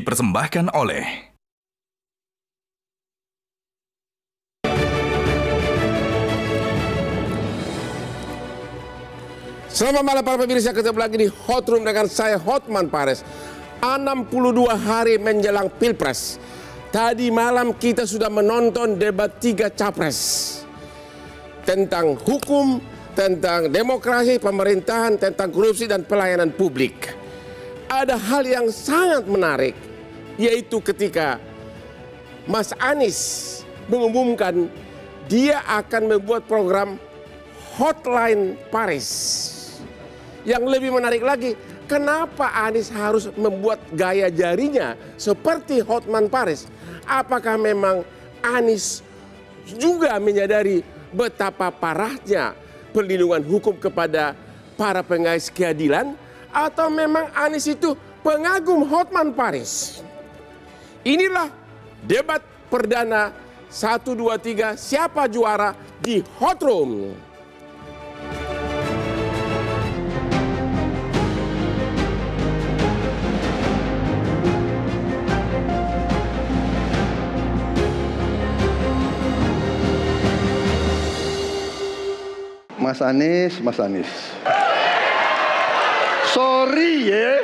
dipersembahkan oleh Selamat malam para pemirsa, ketemu lagi di Hot Room dengan saya Hotman Pares. 62 hari menjelang Pilpres. Tadi malam kita sudah menonton debat tiga capres. Tentang hukum, tentang demokrasi, pemerintahan, tentang korupsi dan pelayanan publik. Ada hal yang sangat menarik yaitu ketika Mas Anies mengumumkan dia akan membuat program Hotline Paris. Yang lebih menarik lagi, kenapa Anies harus membuat gaya jarinya seperti Hotman Paris? Apakah memang Anies juga menyadari betapa parahnya perlindungan hukum kepada para pengais keadilan atau memang Anies itu pengagum Hotman Paris? Inilah debat perdana 1, 2, 3 siapa juara di Hot Room. Mas Anies, Mas Anies. Sorry ya. Yeah.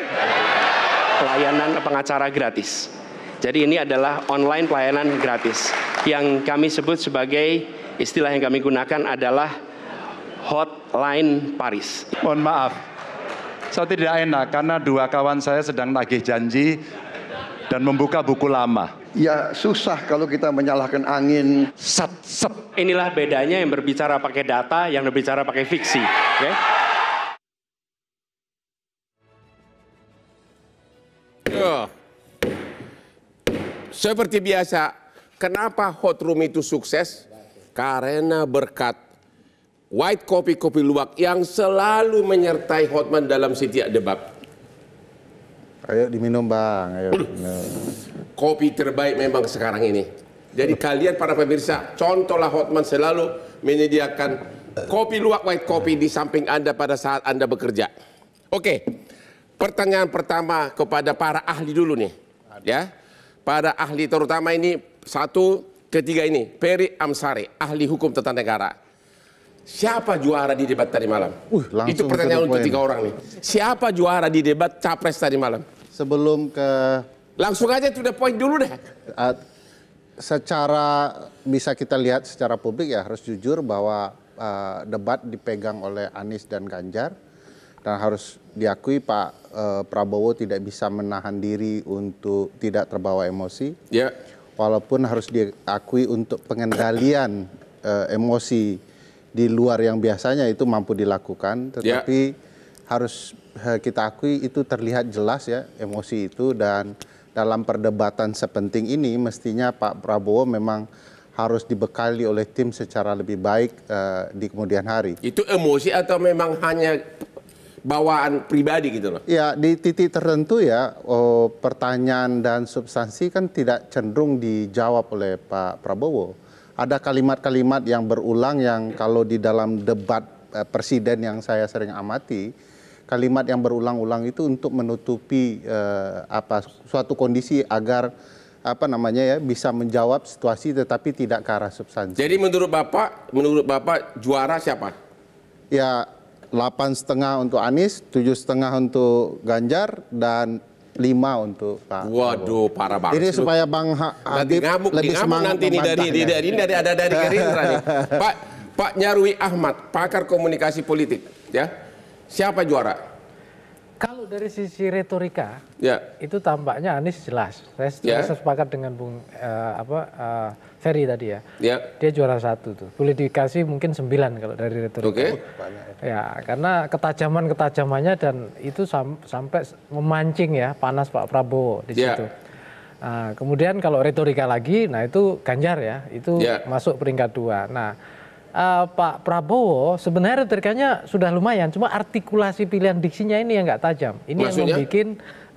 Pelayanan pengacara gratis. Jadi ini adalah online pelayanan gratis yang kami sebut sebagai istilah yang kami gunakan adalah hotline Paris. Mohon maaf, saya tidak enak karena dua kawan saya sedang nagih janji dan membuka buku lama. Ya susah kalau kita menyalahkan angin. Sat, sat. Inilah bedanya yang berbicara pakai data, yang berbicara pakai fiksi. Okay? Ya. Yeah. Seperti biasa, kenapa hot room itu sukses? Karena berkat white kopi kopi luwak yang selalu menyertai Hotman dalam setiap debat. Ayo diminum bang. Ayo. Minum. Kopi terbaik memang sekarang ini. Jadi kalian para pemirsa, contohlah Hotman selalu menyediakan kopi luwak white kopi di samping Anda pada saat Anda bekerja. Oke, pertanyaan pertama kepada para ahli dulu nih. Ya, pada ahli terutama ini satu ketiga ini Peri Amsari ahli hukum tata negara. Siapa juara di debat tadi malam? Uh, Itu pertanyaan untuk tiga orang nih. Siapa juara di debat capres tadi malam? Sebelum ke langsung aja sudah poin point dulu deh. Uh, secara bisa kita lihat secara publik ya harus jujur bahwa uh, debat dipegang oleh Anies dan Ganjar dan harus diakui Pak eh, Prabowo tidak bisa menahan diri untuk tidak terbawa emosi. Ya. Walaupun harus diakui untuk pengendalian eh, emosi di luar yang biasanya itu mampu dilakukan, ya. tetapi ya. harus eh, kita akui itu terlihat jelas ya emosi itu dan dalam perdebatan sepenting ini mestinya Pak Prabowo memang harus dibekali oleh tim secara lebih baik uh, di kemudian hari. Itu emosi atau memang hanya bawaan pribadi gitu loh. Ya di titik tertentu ya oh, pertanyaan dan substansi kan tidak cenderung dijawab oleh Pak Prabowo. Ada kalimat-kalimat yang berulang yang kalau di dalam debat eh, presiden yang saya sering amati kalimat yang berulang-ulang itu untuk menutupi eh, apa suatu kondisi agar apa namanya ya bisa menjawab situasi tetapi tidak ke arah substansi. Jadi menurut Bapak, menurut Bapak juara siapa? Ya 8 setengah untuk Anies, 7 setengah untuk Ganjar dan 5 untuk Pak Waduh, parah banget. Ini supaya Bang ha Habib nanti ngamuk, lebih ngamuk nanti ini dari, ini dari ini dari ada dari Gerindra nih. Pak Pak Nyarwi Ahmad, pakar komunikasi politik, ya. Siapa juara? Kalau dari sisi retorika, ya. itu tampaknya Anies jelas. Saya, ya. saya sepakat dengan Bung uh, apa uh, seri tadi ya. Yeah. Dia juara satu tuh. Boleh dikasih mungkin sembilan kalau dari retorika. Oke. Okay. Oh, ya. ya, karena ketajaman ketajamannya dan itu sam sampai memancing ya panas Pak Prabowo di yeah. situ. Nah, kemudian kalau retorika lagi, nah itu Ganjar ya, itu yeah. masuk peringkat dua. Nah, uh, Pak Prabowo sebenarnya retorikanya sudah lumayan, cuma artikulasi pilihan diksinya ini yang nggak tajam. Ini Maksudnya? yang membuat,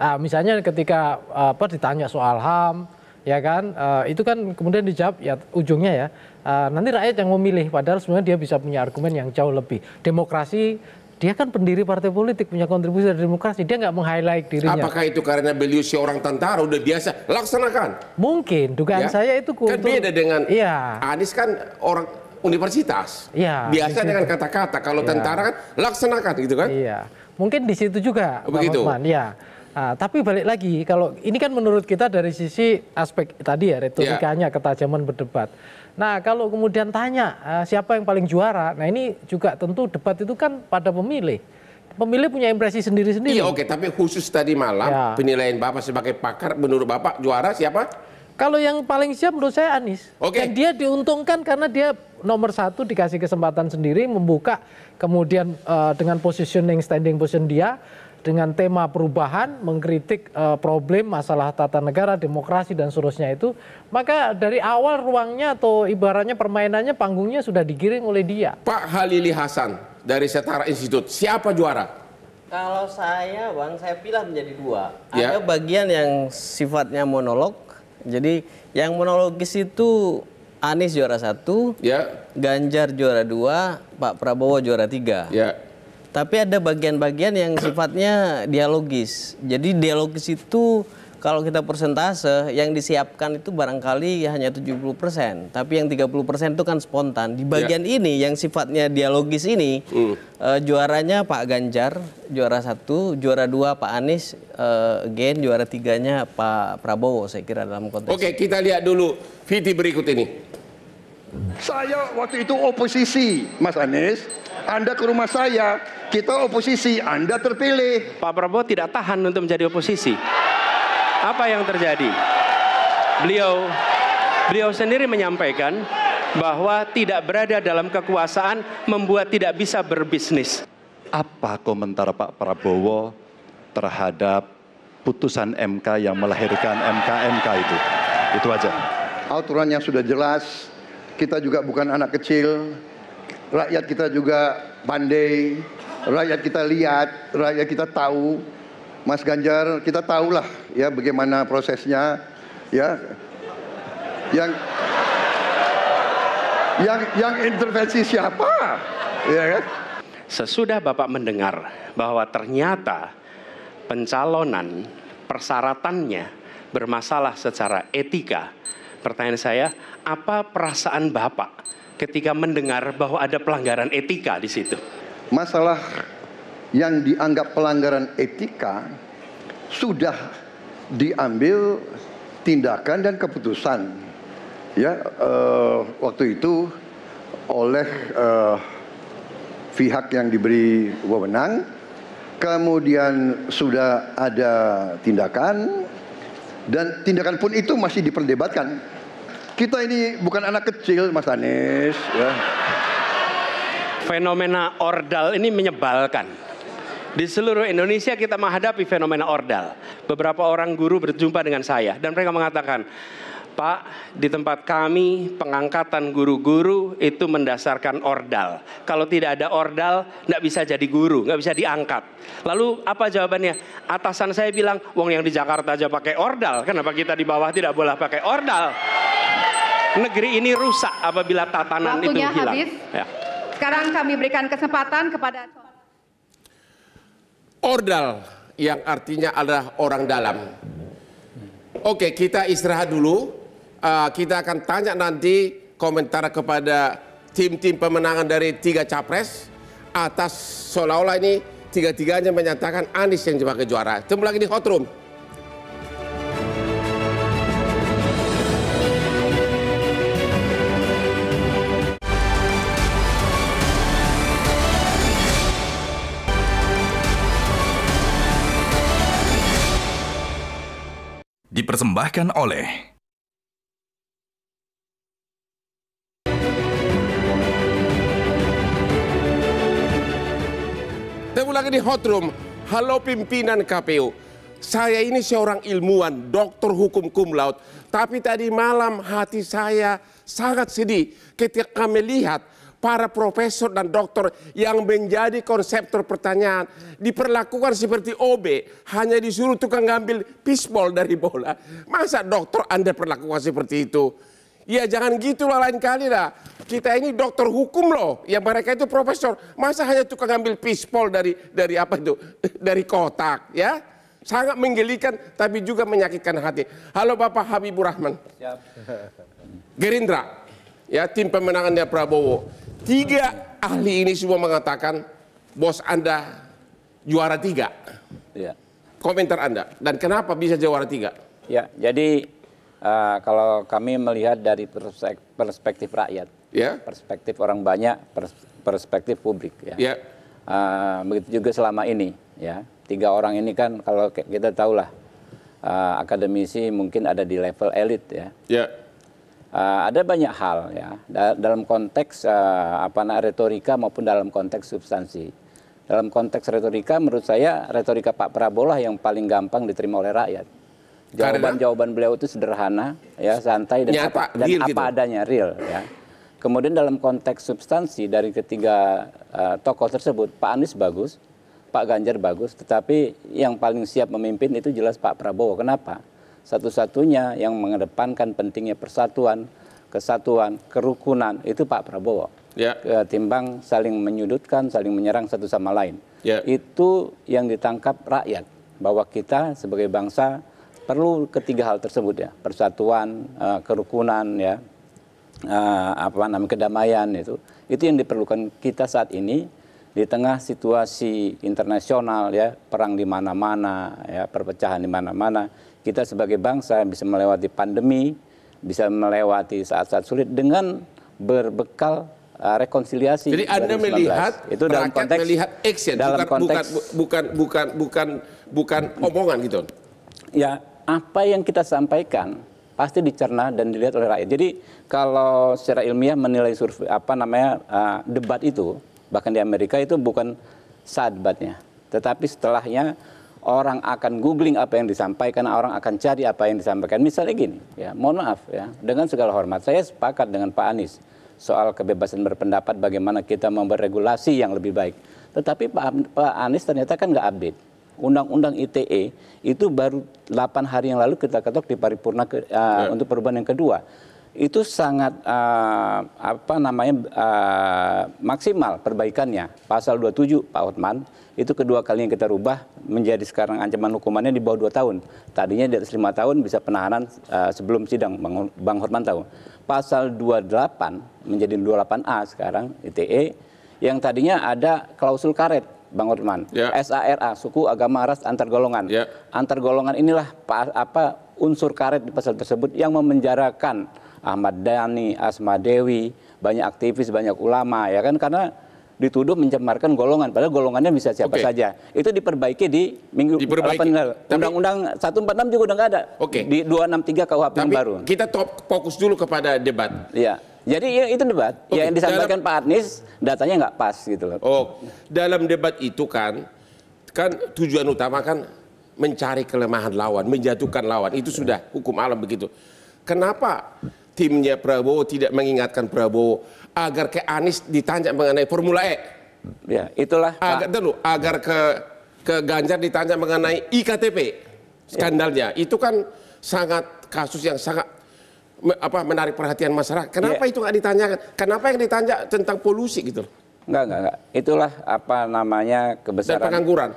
uh, misalnya ketika uh, apa ditanya soal ham ya kan uh, itu kan kemudian dijawab ya ujungnya ya uh, nanti rakyat yang memilih padahal sebenarnya dia bisa punya argumen yang jauh lebih demokrasi dia kan pendiri partai politik punya kontribusi dari demokrasi dia nggak meng-highlight dirinya apakah itu karena beliau si orang tentara udah biasa laksanakan mungkin dugaan ya? saya itu kan beda dengan iya. Anies kan orang universitas ya, biasa dengan kata-kata kalau ya. tentara kan laksanakan gitu kan iya mungkin di situ juga Begitu. Bang Osman iya. Nah, tapi balik lagi kalau ini kan menurut kita dari sisi aspek tadi ya retorikanya yeah. ketajaman berdebat. Nah kalau kemudian tanya uh, siapa yang paling juara, nah ini juga tentu debat itu kan pada pemilih. Pemilih punya impresi sendiri-sendiri. Iya oke, okay. tapi khusus tadi malam yeah. penilaian Bapak sebagai pakar menurut Bapak juara siapa? Kalau yang paling siap menurut saya Anies. Oke. Okay. dia diuntungkan karena dia nomor satu dikasih kesempatan sendiri membuka kemudian uh, dengan positioning standing position dia dengan tema perubahan, mengkritik e, problem masalah tata negara, demokrasi dan seterusnya itu, maka dari awal ruangnya atau ibaratnya permainannya panggungnya sudah digiring oleh dia. Pak Halili Hasan dari Setara Institut, siapa juara? Kalau saya, Bang, saya pilih menjadi dua. Ya. Ada bagian yang sifatnya monolog. Jadi yang monologis itu Anies juara satu, ya. Ganjar juara dua, Pak Prabowo juara tiga. Ya tapi ada bagian-bagian yang sifatnya dialogis. Jadi dialogis itu kalau kita persentase yang disiapkan itu barangkali hanya 70%, tapi yang 30% itu kan spontan. Di ya. bagian yeah. ini yang sifatnya dialogis ini mm. uh, juaranya Pak Ganjar, juara satu, juara dua Pak Anies, uh, eh, again juara tiganya Pak Prabowo saya kira dalam konteks. Oke, okay, kita lihat dulu VT berikut ini. Saya waktu itu oposisi, Mas Anies. Anda ke rumah saya, kita oposisi, Anda terpilih. Pak Prabowo tidak tahan untuk menjadi oposisi. Apa yang terjadi? Beliau beliau sendiri menyampaikan bahwa tidak berada dalam kekuasaan membuat tidak bisa berbisnis. Apa komentar Pak Prabowo terhadap putusan MK yang melahirkan MK-MK itu? Itu aja. Aturan yang sudah jelas, kita juga bukan anak kecil, rakyat kita juga pandai, rakyat kita lihat, rakyat kita tahu. Mas Ganjar, kita tahulah ya bagaimana prosesnya ya. Yang yang yang intervensi siapa? Ya kan? Sesudah Bapak mendengar bahwa ternyata pencalonan persyaratannya bermasalah secara etika, Pertanyaan saya, apa perasaan Bapak ketika mendengar bahwa ada pelanggaran etika di situ? Masalah yang dianggap pelanggaran etika sudah diambil tindakan dan keputusan ya uh, waktu itu oleh uh, pihak yang diberi wewenang kemudian sudah ada tindakan dan tindakan pun itu masih diperdebatkan. Kita ini bukan anak kecil, Mas Anies. Ya. Fenomena ordal ini menyebalkan. Di seluruh Indonesia kita menghadapi fenomena ordal. Beberapa orang guru berjumpa dengan saya dan mereka mengatakan, Pak, di tempat kami pengangkatan guru-guru itu mendasarkan ordal. Kalau tidak ada ordal, nggak bisa jadi guru, nggak bisa diangkat. Lalu apa jawabannya? Atasan saya bilang, wong yang di Jakarta aja pakai ordal, kenapa kita di bawah tidak boleh pakai ordal? Negeri ini rusak apabila tatanan Waktunya itu hilang. Habis. Ya. Sekarang kami berikan kesempatan kepada ordal yang artinya adalah orang dalam. Oke, kita istirahat dulu uh, kita akan tanya nanti komentar kepada tim-tim pemenangan dari tiga capres atas seolah-olah ini tiga-tiganya menyatakan Anies yang sebagai juara. Temu lagi di Hot Room. Dipersembahkan oleh Saya lagi di hot room. Halo pimpinan KPU. Saya ini seorang ilmuwan, dokter hukum kum laut. Tapi tadi malam hati saya sangat sedih ketika kami lihat para profesor dan dokter yang menjadi konseptor pertanyaan diperlakukan seperti OB hanya disuruh tukang ngambil pisbol dari bola. Masa dokter Anda perlakukan seperti itu? Ya jangan gitu lah lain kali lah. Kita ini dokter hukum loh, ya mereka itu profesor. Masa hanya tukang ambil pispol dari dari apa itu? Dari kotak, ya. Sangat menggelikan tapi juga menyakitkan hati. Halo Bapak Habibur Rahman. Gerindra, ya tim pemenangannya Prabowo. Tiga ahli ini semua mengatakan bos Anda juara tiga. Ya. Komentar Anda dan kenapa bisa juara tiga? Ya, jadi uh, kalau kami melihat dari perspektif, rakyat, yeah. perspektif orang banyak, perspektif publik ya. Yeah. Ya. Uh, begitu juga selama ini ya. Tiga orang ini kan kalau kita tahu uh, eh, akademisi mungkin ada di level elit ya. Yeah. Ya. Uh, ada banyak hal ya dalam konteks uh, apa nah, retorika maupun dalam konteks substansi. Dalam konteks retorika menurut saya retorika Pak Prabowo lah yang paling gampang diterima oleh rakyat Jawaban-jawaban beliau itu sederhana, ya santai dan Nyata, apa, dan apa gitu. adanya real. Ya. Kemudian dalam konteks substansi dari ketiga uh, tokoh tersebut, Pak Anies bagus, Pak Ganjar bagus, tetapi yang paling siap memimpin itu jelas Pak Prabowo. Kenapa? Satu-satunya yang mengedepankan pentingnya persatuan, kesatuan, kerukunan itu Pak Prabowo. Ya. Ketimbang saling menyudutkan, saling menyerang satu sama lain. Ya. Itu yang ditangkap rakyat bahwa kita sebagai bangsa perlu ketiga hal tersebut ya persatuan uh, kerukunan ya uh, apa namanya kedamaian itu itu yang diperlukan kita saat ini di tengah situasi internasional ya perang di mana-mana ya perpecahan di mana-mana kita sebagai bangsa bisa melewati pandemi bisa melewati saat-saat sulit dengan berbekal uh, rekonsiliasi. Jadi Anda melihat itu dalam konteks melihat action dalam bukan, konteks bukan bukan bukan bukan bukan omongan gitu. Ya, apa yang kita sampaikan pasti dicerna dan dilihat oleh rakyat. Jadi kalau secara ilmiah menilai survei apa namanya uh, debat itu bahkan di Amerika itu bukan saat debatnya, tetapi setelahnya orang akan googling apa yang disampaikan, orang akan cari apa yang disampaikan. Misalnya gini, ya, mohon maaf ya, dengan segala hormat saya sepakat dengan Pak Anies soal kebebasan berpendapat, bagaimana kita membuat regulasi yang lebih baik. Tetapi Pak, Pak Anies ternyata kan nggak update undang-undang ITE itu baru 8 hari yang lalu kita ketok di paripurna ke, uh, ya. untuk perubahan yang kedua itu sangat uh, apa namanya uh, maksimal perbaikannya pasal 27 Pak Hotman itu kedua kalinya kita rubah menjadi sekarang ancaman hukumannya di bawah 2 tahun tadinya di atas 5 tahun bisa penahanan uh, sebelum sidang Bang, Bang Hotman tahu pasal 28 menjadi 28A sekarang ITE yang tadinya ada klausul karet Bang Orman, Yeah. SARA, suku, agama, ras, antar golongan. Yeah. Antar golongan inilah apa unsur karet di pasal tersebut yang memenjarakan Ahmad Dhani, Asma Dewi, banyak aktivis, banyak ulama ya kan karena dituduh mencemarkan golongan padahal golongannya bisa siapa okay. saja. Itu diperbaiki di minggu diperbaiki. Undang-undang 146 juga udah nggak ada. Oke. Okay. Di 263 KUHP yang baru. Kita top, fokus dulu kepada debat. Iya. Jadi ya, itu debat. Okay. Ya, yang disampaikan dalam, Pak Anies datanya nggak pas gitu loh. Oh, dalam debat itu kan kan tujuan utama kan mencari kelemahan lawan, menjatuhkan lawan. Itu sudah hukum alam begitu. Kenapa timnya Prabowo tidak mengingatkan Prabowo agar ke Anies ditanya mengenai Formula E? Ya, itulah. Agar dulu, agar ke ke Ganjar ditanya mengenai IKTP ya. skandalnya. Ya. Itu kan sangat kasus yang sangat apa menarik perhatian masyarakat. Kenapa yeah. itu nggak ditanyakan? Kenapa yang ditanya tentang polusi gitu Enggak, enggak, enggak. Itulah apa namanya kebesaran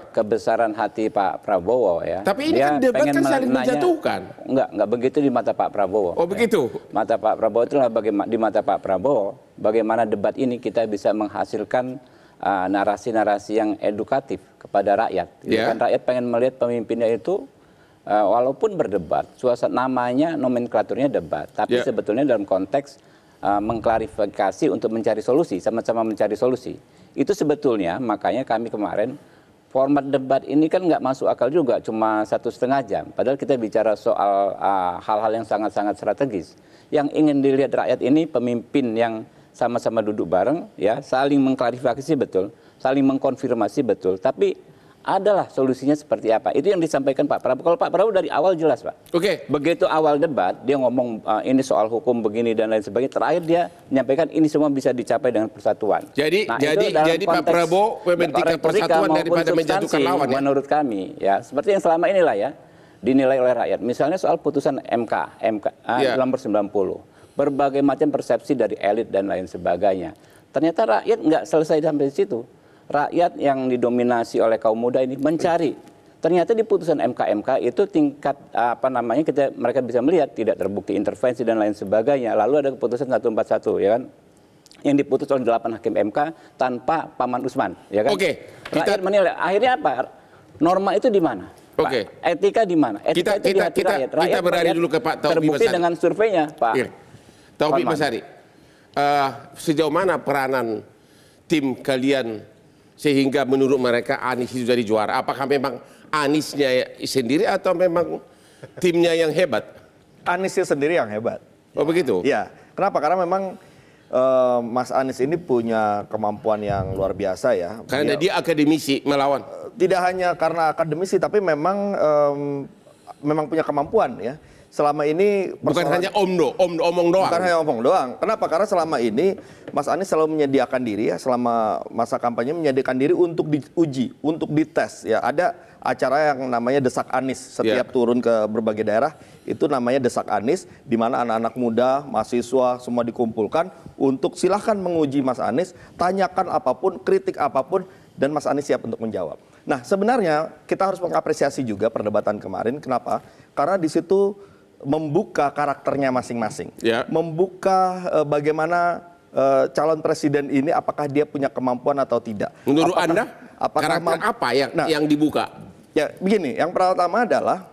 kebesaran hati Pak Prabowo ya. Tapi ini Dia kan debat kan saling menjatuhkan. Enggak, enggak begitu di mata Pak Prabowo. Oh, ya. begitu. Mata Pak Prabowo itulah bagaimana di mata Pak Prabowo bagaimana debat ini kita bisa menghasilkan ah, narasi-narasi uh, yang edukatif kepada rakyat. Iya. yeah. kan rakyat pengen melihat pemimpinnya itu Eh, walaupun berdebat, suasana namanya nomenklaturnya debat, tapi yeah. sebetulnya dalam konteks uh, mengklarifikasi untuk mencari solusi, sama-sama mencari solusi. Itu sebetulnya makanya kami kemarin format debat ini kan nggak masuk akal juga, cuma satu setengah jam. Padahal kita bicara soal eh, hal-hal uh, yang sangat-sangat strategis. Yang ingin dilihat rakyat ini pemimpin yang sama-sama duduk bareng, ya saling mengklarifikasi betul, saling mengkonfirmasi betul, tapi adalah solusinya seperti apa. Itu yang disampaikan Pak Prabowo. Kalau Pak Prabowo dari awal jelas, Pak. Oke. Okay. Begitu awal debat dia ngomong uh, ini soal hukum begini dan lain sebagainya. Terakhir dia menyampaikan ini semua bisa dicapai dengan persatuan. Jadi nah, jadi jadi Pak Prabowo mementingkan persatuan daripada menjatuhkan lawan ya. Menurut kami ya, seperti yang selama inilah ya dinilai oleh rakyat. Misalnya soal putusan MK, MK yeah. nomor 90. Berbagai macam persepsi dari elit dan lain sebagainya. Ternyata rakyat nggak selesai sampai di situ rakyat yang didominasi oleh kaum muda ini mencari. Ternyata di putusan MKMK -MK itu tingkat apa namanya kita mereka bisa melihat tidak terbukti intervensi dan lain sebagainya. Lalu ada keputusan 141 ya kan yang diputus oleh 8 hakim MK tanpa Paman Usman ya kan. Oke. Okay, kita... menilai akhirnya apa? Norma itu di mana? Oke. Okay. Etika di mana? Etika kita, itu kita, di hati kita, rakyat. rakyat. Kita berlari dulu ke Pak Taufik Terbukti Masari. dengan surveinya, Pak. Ya. Taufik Basari, uh, sejauh mana peranan tim kalian sehingga menurut mereka Anies itu jadi juara. Apakah memang Aniesnya sendiri atau memang timnya yang hebat? Aniesnya sendiri yang hebat. Oh begitu? Ya. Kenapa? Karena memang uh, Mas Anies ini punya kemampuan yang luar biasa ya. Karena dia, dia akademisi melawan. Tidak hanya karena akademisi, tapi memang um, memang punya kemampuan ya selama ini bukan hanya om do, om omong doang. Bukan hanya omong doang. Kenapa? Karena selama ini Mas Anies selalu menyediakan diri ya selama masa kampanye menyediakan diri untuk diuji, untuk dites ya. Ada acara yang namanya Desak Anies setiap yeah. turun ke berbagai daerah itu namanya Desak Anies di mana anak-anak muda, mahasiswa semua dikumpulkan untuk silahkan menguji Mas Anies, tanyakan apapun, kritik apapun dan Mas Anies siap untuk menjawab. Nah, sebenarnya kita harus mengapresiasi juga perdebatan kemarin. Kenapa? Karena di situ membuka karakternya masing-masing, ya. membuka uh, bagaimana uh, calon presiden ini apakah dia punya kemampuan atau tidak. Menurut apakah, anda, apakah karakter apa yang nah, yang dibuka? Ya begini, yang pertama adalah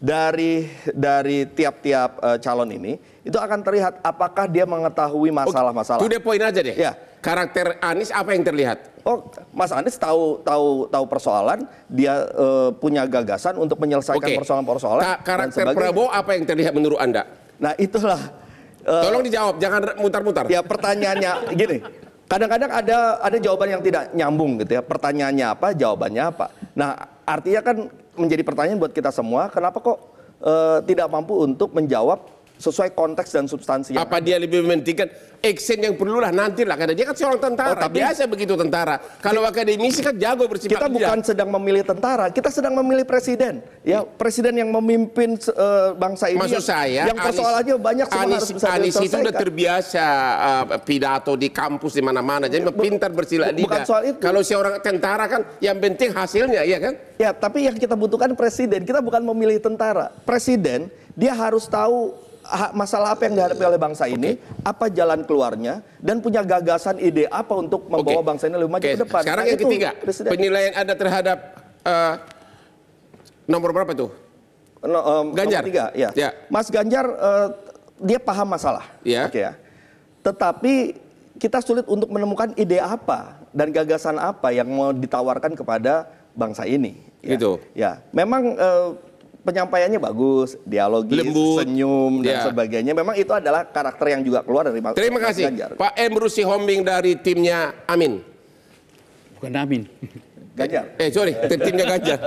dari dari tiap-tiap uh, calon ini itu akan terlihat apakah dia mengetahui oh, masalah-masalah. Itu the poin aja deh. Ya karakter Anies apa yang terlihat? Oh, Mas Anies tahu tahu tahu persoalan, dia uh, punya gagasan untuk menyelesaikan persoalan-persoalan. Okay. karakter Prabowo apa yang terlihat menurut Anda? Nah, itulah uh, Tolong dijawab, jangan mutar-mutar. Ya, pertanyaannya gini. Kadang-kadang ada ada jawaban yang tidak nyambung gitu ya. Pertanyaannya apa, jawabannya apa. Nah, artinya kan menjadi pertanyaan buat kita semua, kenapa kok uh, tidak mampu untuk menjawab sesuai konteks dan substansi. Apa ada. dia lebih mementingkan action yang perlulah nantilah karena dia kan seorang tentara. Oh, tapi biasa begitu tentara. Kalau akademisi kan jago bersifat. Kita tidak. bukan sedang memilih tentara, kita sedang memilih presiden. Ya, presiden yang memimpin uh, bangsa ini. Maksud saya yang persoalannya Anis, banyak semua Anis, harus Anis itu sudah terbiasa uh, pidato di kampus di mana-mana. Jadi ya, pintar bersilat lidah. Bukan soal itu. Kalau seorang tentara kan yang penting hasilnya, ya kan? Ya, tapi yang kita butuhkan presiden. Kita bukan memilih tentara. Presiden dia harus tahu Ah, masalah apa yang dihadapi oleh bangsa ini, apa jalan keluarnya, dan punya gagasan ide apa untuk membawa okay. bangsa ini lebih maju okay. ke depan. Sekarang nah, yang ketiga, Presiden. penilaian Anda terhadap uh, nomor berapa tuh? No, um, Ganjar. Nomor tiga, ya. ya. Mas Ganjar, uh, dia paham masalah. Ya. Okay, ya. Tetapi kita sulit untuk menemukan ide apa dan gagasan apa yang mau ditawarkan kepada bangsa ini. Ya. Gitu. Ya, memang. Uh, penyampaiannya bagus, dialogis, Lembut, senyum ya. dan iya. sebagainya. Memang itu adalah karakter yang juga keluar dari Pak Terima kasih Ganjar. Pak M Rusi Hombing dari timnya Amin. Bukan Amin. Ganjar. Eh sorry, timnya Ganjar.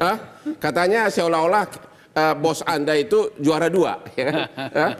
Hah? Katanya seolah-olah uh, bos Anda itu juara dua. Ya kan?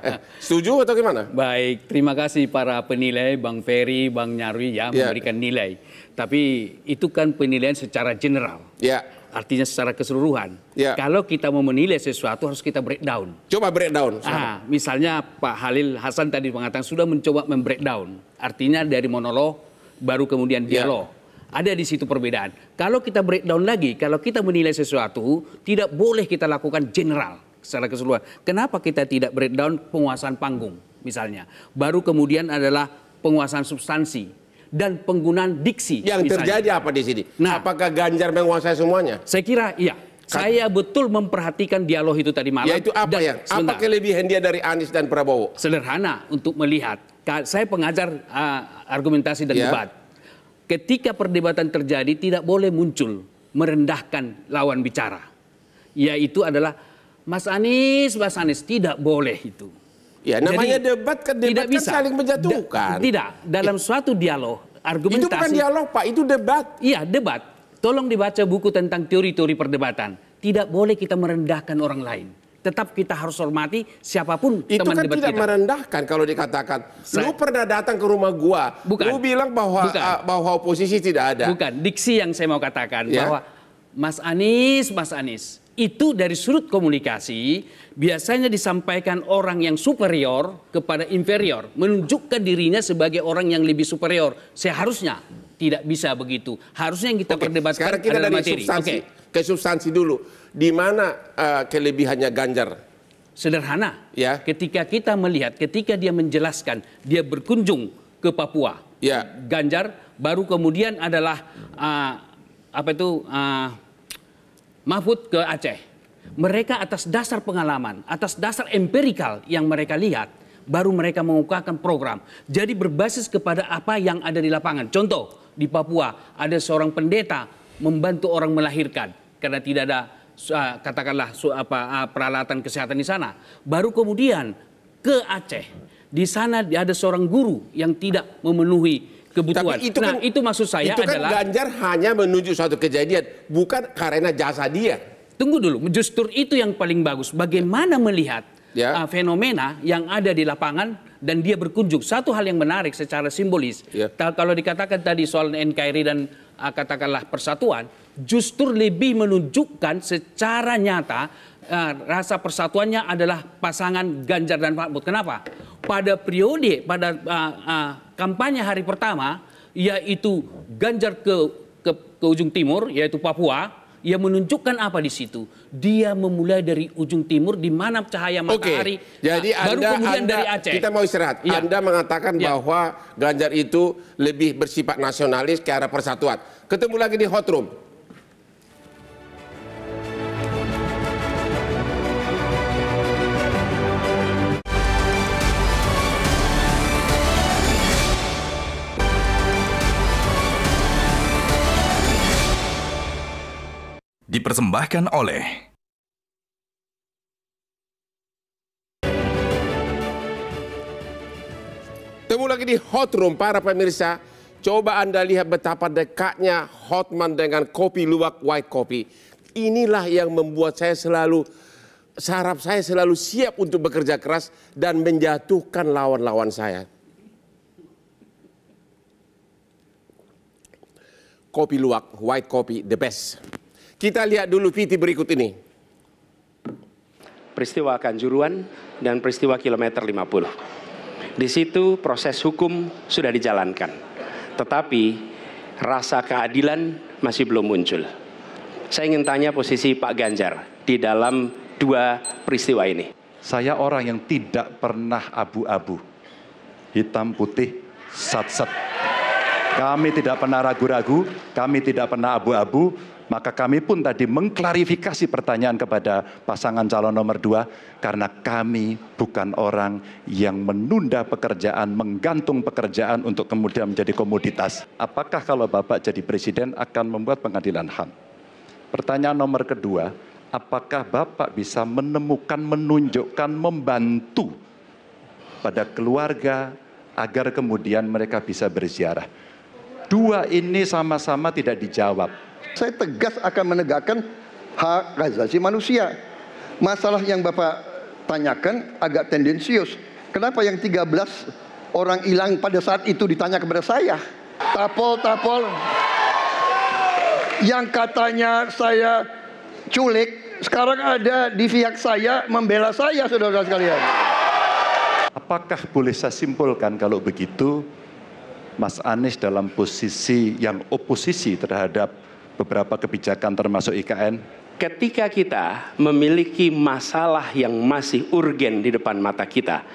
eh, setuju atau gimana? Baik, terima kasih para penilai, Bang Ferry, Bang Nyarwi ya, ya. memberikan nilai. Tapi itu kan penilaian secara general. Ya Artinya secara keseluruhan. Ya. Kalau kita mau menilai sesuatu harus kita breakdown. Coba breakdown. Ah, misalnya Pak Halil Hasan tadi mengatakan sudah mencoba membreakdown. Artinya dari monolog baru kemudian ya. dialog. Ya. Ada di situ perbedaan. Kalau kita breakdown lagi, kalau kita menilai sesuatu, tidak boleh kita lakukan general secara keseluruhan. Kenapa kita tidak breakdown penguasaan panggung misalnya? Baru kemudian adalah penguasaan substansi dan penggunaan diksi. Yang misalnya. terjadi apa di sini? Nah, Apakah Ganjar menguasai semuanya? Saya kira iya. Kan. Saya betul memperhatikan dialog itu tadi malam. Yaitu apa ya? Apa kelebihan dia dari Anies dan Prabowo? Sederhana untuk melihat. Saya pengajar uh, argumentasi dan yeah. debat. Ketika perdebatan terjadi tidak boleh muncul merendahkan lawan bicara. Yaitu adalah Mas Anies, Mas Anies tidak boleh itu. Ya namanya Jadi, debat kan debat tidak kan bisa. saling menjatuhkan. tidak, dalam suatu dialog argumentasi. Itu bukan dialog Pak, itu debat. Iya, debat. Tolong dibaca buku tentang teori-teori perdebatan. Tidak boleh kita merendahkan orang lain. Tetap kita harus hormati siapapun itu teman kan debat tidak merendahkan kalau dikatakan Sa lu pernah datang ke rumah gua, bukan, lu bilang bahwa bukan. Uh, bahwa oposisi tidak ada. Bukan, diksi yang saya mau katakan ya? bahwa Mas Anies, Mas Anies, itu dari sudut komunikasi biasanya disampaikan orang yang superior kepada inferior, menunjukkan dirinya sebagai orang yang lebih superior. Seharusnya tidak bisa begitu. Harusnya yang kita Oke, perdebatkan sekarang kita adalah materi. Substansi, Oke. Ke substansi dulu. Di mana uh, kelebihannya Ganjar? Sederhana. Ya. Ketika kita melihat, ketika dia menjelaskan, dia berkunjung ke Papua. Ya. Ganjar baru kemudian adalah uh, apa itu uh, Mahfud ke Aceh mereka atas dasar pengalaman, atas dasar empirikal yang mereka lihat, baru mereka mengukakan program. Jadi berbasis kepada apa yang ada di lapangan. Contoh, di Papua ada seorang pendeta membantu orang melahirkan karena tidak ada katakanlah apa peralatan kesehatan di sana. Baru kemudian ke Aceh. Di sana ada seorang guru yang tidak memenuhi kebutuhan. Tapi itu nah, kan- itu maksud saya itu kan adalah Ganjar hanya menuju suatu kejadian, bukan karena jasa dia. Tunggu dulu, justru itu yang paling bagus. Bagaimana melihat ya. uh, fenomena yang ada di lapangan dan dia berkunjung. Satu hal yang menarik secara simbolis, ya. kalau dikatakan tadi soal NKRI dan uh, katakanlah persatuan, justru lebih menunjukkan secara nyata uh, rasa persatuannya adalah pasangan Ganjar dan Mahfud. Kenapa? Pada periode, pada uh, uh, kampanye hari pertama, yaitu Ganjar ke, ke, ke ujung timur, yaitu Papua, ia menunjukkan apa di situ? Dia memulai dari ujung timur di mana cahaya matahari. Okay. Jadi nah, anda, baru kemudian anda, dari Aceh. Kita mau istirahat. Ya. Anda mengatakan ya. bahwa Ganjar itu lebih bersifat nasionalis ke arah persatuan. Ketemu lagi di hot room. dipersembahkan oleh Temu lagi di Hot Room para pemirsa. Coba Anda lihat betapa dekatnya Hotman dengan kopi luwak white kopi. Inilah yang membuat saya selalu sarap saya selalu siap untuk bekerja keras dan menjatuhkan lawan-lawan saya. Kopi luwak, white kopi, the best. Kita lihat dulu video berikut ini. Peristiwa Kanjuruan dan peristiwa kilometer 50. Di situ proses hukum sudah dijalankan. Tetapi rasa keadilan masih belum muncul. Saya ingin tanya posisi Pak Ganjar di dalam dua peristiwa ini. Saya orang yang tidak pernah abu-abu. Hitam putih sat-sat. Kami tidak pernah ragu-ragu, kami tidak pernah abu-abu, maka kami pun tadi mengklarifikasi pertanyaan kepada pasangan calon nomor dua, karena kami bukan orang yang menunda pekerjaan, menggantung pekerjaan untuk kemudian menjadi komoditas. Apakah kalau Bapak jadi presiden akan membuat pengadilan HAM? Pertanyaan nomor kedua, apakah Bapak bisa menemukan, menunjukkan, membantu pada keluarga agar kemudian mereka bisa berziarah? Dua ini sama-sama tidak dijawab saya tegas akan menegakkan hak asasi manusia. Masalah yang Bapak tanyakan agak tendensius. Kenapa yang 13 orang hilang pada saat itu ditanya kepada saya? Tapol-tapol yang katanya saya culik sekarang ada di pihak saya membela saya saudara sekalian. Apakah boleh saya simpulkan kalau begitu Mas Anies dalam posisi yang oposisi terhadap beberapa kebijakan termasuk IKN. Ketika kita memiliki masalah yang masih urgen di depan mata kita,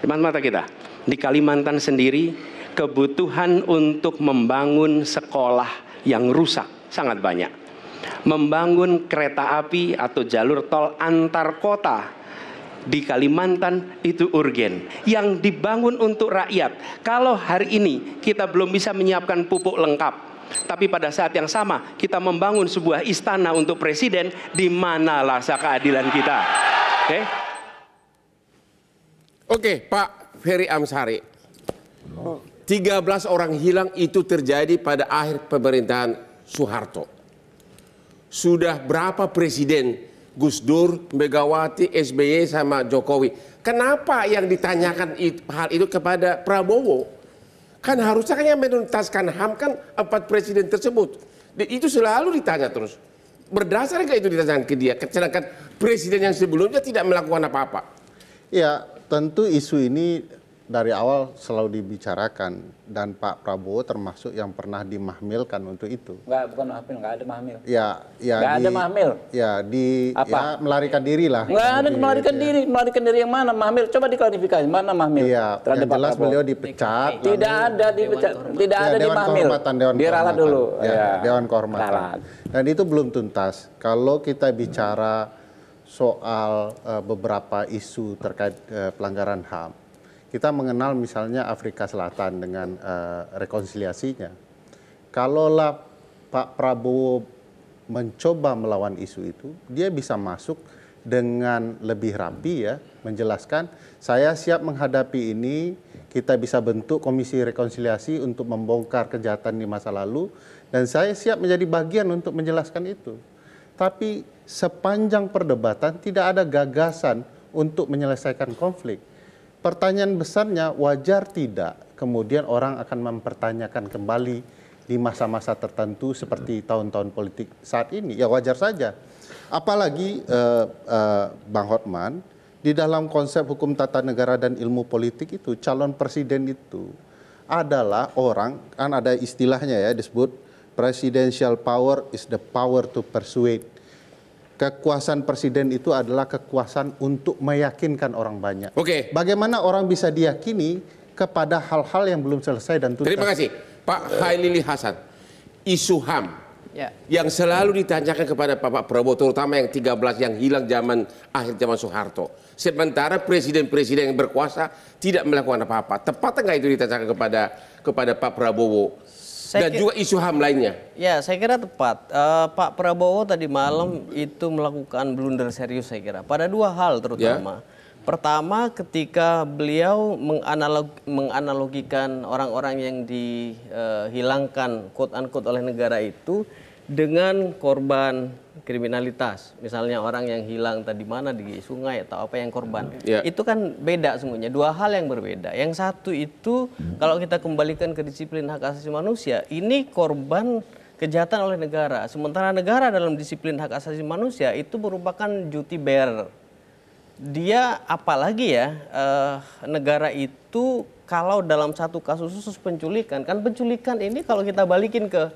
di depan mata kita, di Kalimantan sendiri kebutuhan untuk membangun sekolah yang rusak sangat banyak. Membangun kereta api atau jalur tol antar kota di Kalimantan itu urgen yang dibangun untuk rakyat. Kalau hari ini kita belum bisa menyiapkan pupuk lengkap, tapi pada saat yang sama kita membangun sebuah istana untuk presiden di mana rasa keadilan kita. Oke? Okay? Oke, okay, Pak Ferry Amsari. 13 orang hilang itu terjadi pada akhir pemerintahan Soeharto. Sudah berapa presiden Gus Dur, Megawati, SBY sama Jokowi. Kenapa yang ditanyakan itu, hal itu kepada Prabowo? Kan harusnya kan yang menuntaskan HAM kan empat presiden tersebut. Itu selalu ditanya terus. berdasarkan itu ditanyakan ke dia? Sedangkan presiden yang sebelumnya tidak melakukan apa-apa. Ya, tentu isu ini dari awal selalu dibicarakan dan Pak Prabowo termasuk yang pernah dimahmilkan untuk itu. Enggak, bukan mahmil, enggak ada mahmil. Ya, ya enggak di, ada mahmil. Ya, di apa? Ya, melarikan diri lah. Enggak ada di, melarikan ya. diri, melarikan diri yang mana mahmil? Coba diklarifikasi, mana mahmil? Iya, yang jelas Prabowo. beliau dipecat. Tidak lalu, ada dipecat, tidak ya, ada di mahmil. Dewan Diralat dulu. Ya, ya. Dewan Kehormatan. Ralat. Dan itu belum tuntas. Kalau kita bicara soal uh, beberapa isu terkait uh, pelanggaran HAM kita mengenal misalnya Afrika Selatan dengan uh, rekonsiliasinya. Kalaulah Pak Prabowo mencoba melawan isu itu, dia bisa masuk dengan lebih rapi ya, menjelaskan saya siap menghadapi ini, kita bisa bentuk komisi rekonsiliasi untuk membongkar kejahatan di masa lalu dan saya siap menjadi bagian untuk menjelaskan itu. Tapi sepanjang perdebatan tidak ada gagasan untuk menyelesaikan konflik pertanyaan besarnya wajar tidak kemudian orang akan mempertanyakan kembali di masa-masa tertentu seperti tahun-tahun politik saat ini ya wajar saja apalagi eh, eh, Bang Hotman di dalam konsep hukum tata negara dan ilmu politik itu calon presiden itu adalah orang kan ada istilahnya ya disebut presidential power is the power to persuade kekuasaan presiden itu adalah kekuasaan untuk meyakinkan orang banyak. Oke. Okay. Bagaimana orang bisa diyakini kepada hal-hal yang belum selesai dan tuntas. Terima kasih, Pak Hailili Hasan. Isu HAM ya. yang selalu ditanyakan kepada Pak Prabowo, terutama yang 13 yang hilang zaman akhir zaman Soeharto. Sementara presiden-presiden yang berkuasa tidak melakukan apa-apa. Tepat nggak itu ditanyakan kepada kepada Pak Prabowo? saya dan juga isu HAM lainnya. Ya, saya kira tepat. Uh, Pak Prabowo tadi malam hmm. itu melakukan blunder serius saya kira. Pada dua hal terutama. Ya. Pertama, ketika beliau menganalog, menganalogikan orang-orang yang dihilangkan quote unquote oleh negara itu dengan korban kriminalitas, misalnya orang yang hilang tadi mana di sungai atau apa yang korban, ya. itu kan beda semuanya. Dua hal yang berbeda. Yang satu itu kalau kita kembalikan ke disiplin hak asasi manusia, ini korban kejahatan oleh negara. Sementara negara dalam disiplin hak asasi manusia itu merupakan duty bearer. Dia apalagi ya eh, negara itu kalau dalam satu kasus khusus penculikan, kan penculikan ini kalau kita balikin ke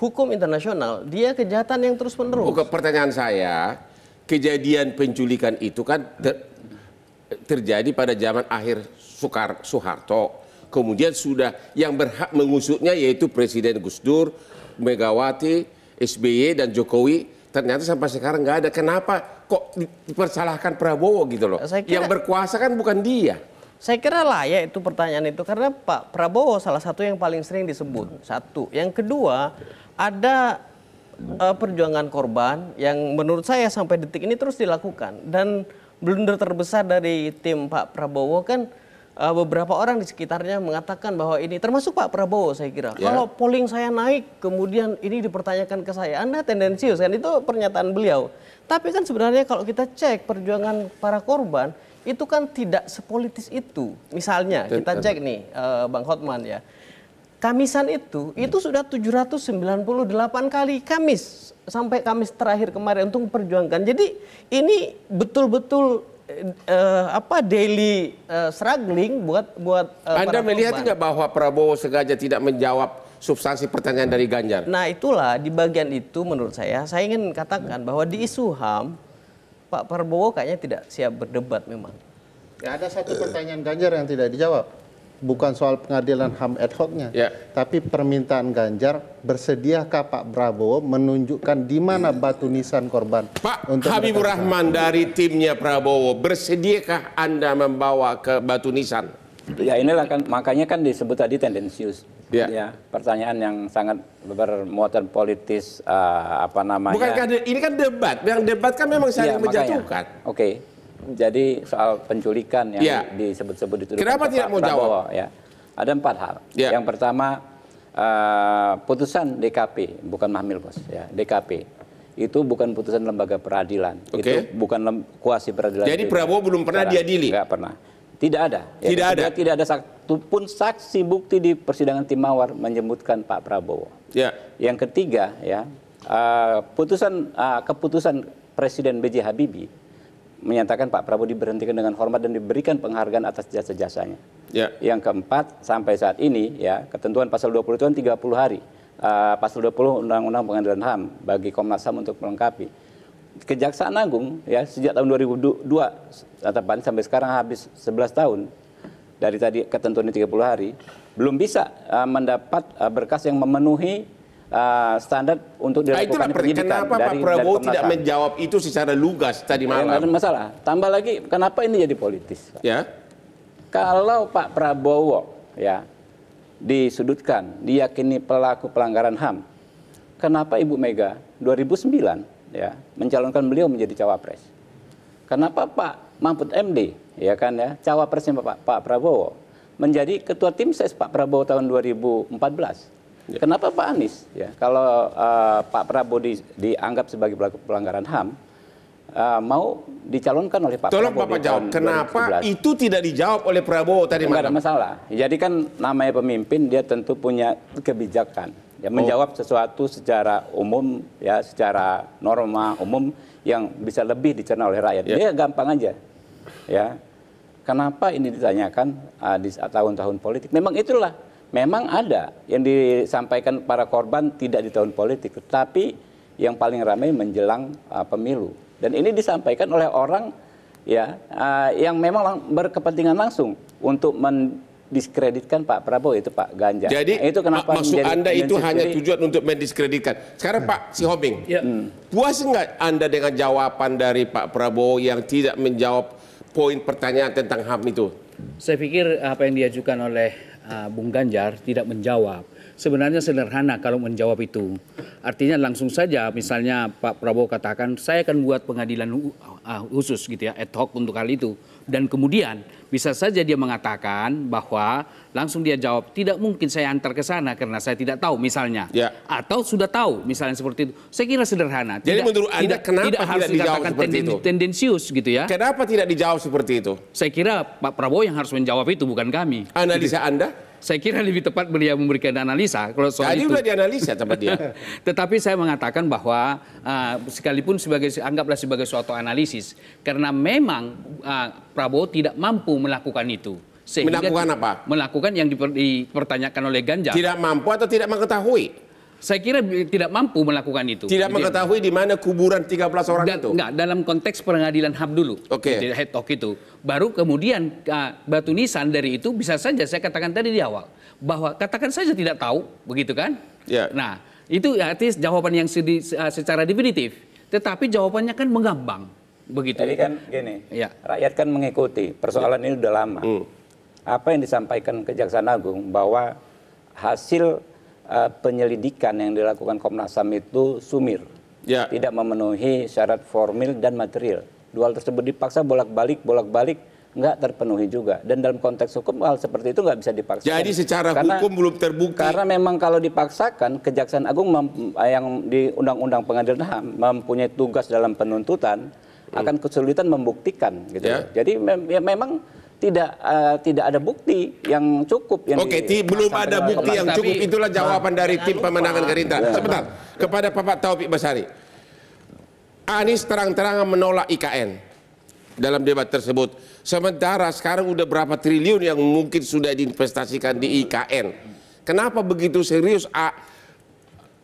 hukum internasional, dia kejahatan yang terus menerus. Bukan pertanyaan saya, kejadian penculikan itu kan ter, terjadi pada zaman akhir Sukar Soeharto. Kemudian sudah yang berhak mengusutnya yaitu Presiden Gus Dur, Megawati, SBY dan Jokowi ternyata sampai sekarang nggak ada. Kenapa kok dipersalahkan Prabowo gitu loh? Kira, yang berkuasa kan bukan dia. Saya kira layak itu pertanyaan itu karena Pak Prabowo salah satu yang paling sering disebut. Iya. Satu. Yang kedua, ada uh, perjuangan korban yang menurut saya sampai detik ini terus dilakukan dan blunder terbesar dari tim Pak Prabowo kan uh, beberapa orang di sekitarnya mengatakan bahwa ini termasuk Pak Prabowo saya kira. Yeah. Kalau polling saya naik kemudian ini dipertanyakan ke saya, Anda tendensius kan itu pernyataan beliau. Tapi kan sebenarnya kalau kita cek perjuangan para korban itu kan tidak sepolitis itu. Misalnya kita cek nih uh, Bang Hotman ya. Kamisan itu itu sudah 798 kali Kamis sampai Kamis terakhir kemarin untuk memperjuangkan. Jadi ini betul-betul uh, apa daily uh, struggling buat buat uh, Anda melihat tidak bahwa Prabowo sengaja tidak menjawab substansi pertanyaan dari Ganjar. Nah, itulah di bagian itu menurut saya saya ingin katakan bahwa di isu HAM Pak Prabowo kayaknya tidak siap berdebat memang. Ya, ada satu pertanyaan Ganjar yang tidak dijawab. Bukan soal pengadilan HAM ad hocnya ya. tapi permintaan Ganjar, bersediakah Pak Prabowo menunjukkan di mana batu nisan korban? Pak untuk Habibur Rahman dari timnya Prabowo, bersediakah Anda membawa ke batu nisan? Ya inilah kan makanya kan disebut tadi tendensius. Ya. ya pertanyaan yang sangat bermuatan politis uh, apa namanya. Bukankah ini kan debat, yang debat kan memang ya, saling ya, menjatuhkan. Oke. Okay. Jadi soal penculikan yang ya. disebut-sebut itu. Kenapa tidak mau Prabowo, jawab? Ya. Ada empat hal. Ya. Yang pertama uh, putusan DKP bukan Mahmil bos ya DKP itu bukan putusan lembaga peradilan okay. itu bukan kuasi peradilan jadi Prabowo belum pernah diadili Tidak pernah tidak ada. Ya, tidak ada. Tidak ada satupun saksi bukti di persidangan Tim Mawar menyebutkan Pak Prabowo. Ya. Yang ketiga ya uh, putusan uh, keputusan Presiden B.J. Habibie menyatakan Pak Prabowo diberhentikan dengan hormat dan diberikan penghargaan atas jasa-jasanya. Ya. Yang keempat sampai saat ini ya ketentuan pasal 20 itu kan 30 hari. Uh, pasal 20 Undang-Undang Pengadilan HAM bagi Komnas HAM untuk melengkapi Kejaksaan Agung ya sejak tahun 2002 tatapan sampai sekarang habis 11 tahun dari tadi ketentuan 30 hari belum bisa uh, mendapat uh, berkas yang memenuhi uh, standar untuk nah, dilakukan nah, penyidikan kenapa dari, Pak Prabowo dari tidak menjawab itu secara lugas tadi nah, malam. Ya, masalah. Tambah lagi kenapa ini jadi politis? Pak? Ya. Kalau Pak Prabowo ya disudutkan, diyakini pelaku pelanggaran HAM. Kenapa Ibu Mega 2009 ya mencalonkan beliau menjadi cawapres. Kenapa Pak Mahfud MD ya kan ya cawapresnya Pak, Pak Prabowo menjadi ketua tim ses Pak Prabowo tahun 2014. Ya. Kenapa Pak Anies ya kalau uh, Pak Prabowo di, dianggap sebagai pelanggaran HAM uh, mau dicalonkan oleh Pak Tolong Prabowo. Tolong Bapak jawab, kenapa itu tidak dijawab oleh Prabowo tadi Tidak ada masalah. Jadi kan namanya pemimpin dia tentu punya kebijakan ya oh. menjawab sesuatu secara umum ya secara norma umum yang bisa lebih dicerna oleh rakyat. Yeah. Dia gampang aja. Ya. Kenapa ini ditanyakan uh, di tahun-tahun politik? Memang itulah. Memang ada yang disampaikan para korban tidak di tahun politik, tetapi yang paling ramai menjelang uh, pemilu. Dan ini disampaikan oleh orang ya uh, yang memang lang berkepentingan langsung untuk men diskreditkan Pak Prabowo itu Pak Ganjar. Jadi nah, itu kenapa maksud Anda itu hanya hanya tujuan untuk mendiskreditkan. Sekarang hmm. Pak Si ya. hmm. puas nggak Anda dengan jawaban dari Pak Prabowo yang tidak menjawab poin pertanyaan tentang HAM itu? Saya pikir apa yang diajukan oleh uh, Bung Ganjar tidak menjawab. Sebenarnya sederhana kalau menjawab itu. Artinya langsung saja misalnya Pak Prabowo katakan saya akan buat pengadilan uh, khusus gitu ya ad hoc untuk hal itu dan kemudian bisa saja dia mengatakan bahwa langsung dia jawab, tidak mungkin saya antar ke sana karena saya tidak tahu misalnya. Ya. Atau sudah tahu misalnya seperti itu. Saya kira sederhana. Tidak, Jadi menurut Anda tidak, kenapa tidak, harus tidak dijawab seperti tenden, itu? tendensius gitu ya. Kenapa tidak dijawab seperti itu? Saya kira Pak Prabowo yang harus menjawab itu bukan kami. Analisa gitu. Anda? Saya kira lebih tepat beliau memberikan analisa kalau soal Tadi itu. Tadi sudah dianalisa sama dia. Tetapi saya mengatakan bahwa uh, sekalipun sebagai anggaplah sebagai suatu analisis karena memang uh, Prabowo tidak mampu melakukan itu. Sehingga melakukan apa? Melakukan yang dipertanyakan oleh Ganjar. Tidak mampu atau tidak mengetahui? Saya kira tidak mampu melakukan itu. Tidak gitu mengetahui di mana kuburan 13 orang da itu. Enggak, dalam konteks pengadilan HAM dulu. Oke. Okay. Head talk itu. Baru kemudian uh, batu nisan dari itu bisa saja saya katakan tadi di awal bahwa katakan saja tidak tahu, begitu kan? Ya. Yeah. Nah, itu artis jawaban yang sedi, uh, secara definitif. Tetapi jawabannya kan mengambang, begitu. Jadi kan gini, ya. rakyat kan mengikuti. Persoalan ya. ini sudah lama. Hmm. Apa yang disampaikan Kejaksaan Agung bahwa hasil uh, penyelidikan yang dilakukan Komnas HAM itu sumir, ya. tidak memenuhi syarat formil dan material. Dual tersebut dipaksa bolak-balik, bolak-balik nggak terpenuhi juga. Dan dalam konteks hukum hal seperti itu nggak bisa dipaksa. Jadi secara karena, hukum belum terbukti. Karena memang kalau dipaksakan Kejaksaan Agung eh, yang di Undang-Undang Pengadilan HAM mempunyai tugas dalam penuntutan hmm. akan kesulitan membuktikan gitu. Yeah. Jadi me- ya, memang tidak uh, tidak ada bukti yang cukup yang Oke, di, belum ada bukti yang cukup itulah nah. jawaban nah, dari tim pemenangan Gerindra. Ya, Sebentar, nah. kepada Bapak Taufik Basari. Anies terang-terangan menolak IKN dalam debat tersebut. Sementara sekarang udah berapa triliun yang mungkin sudah diinvestasikan di IKN. Kenapa begitu serius A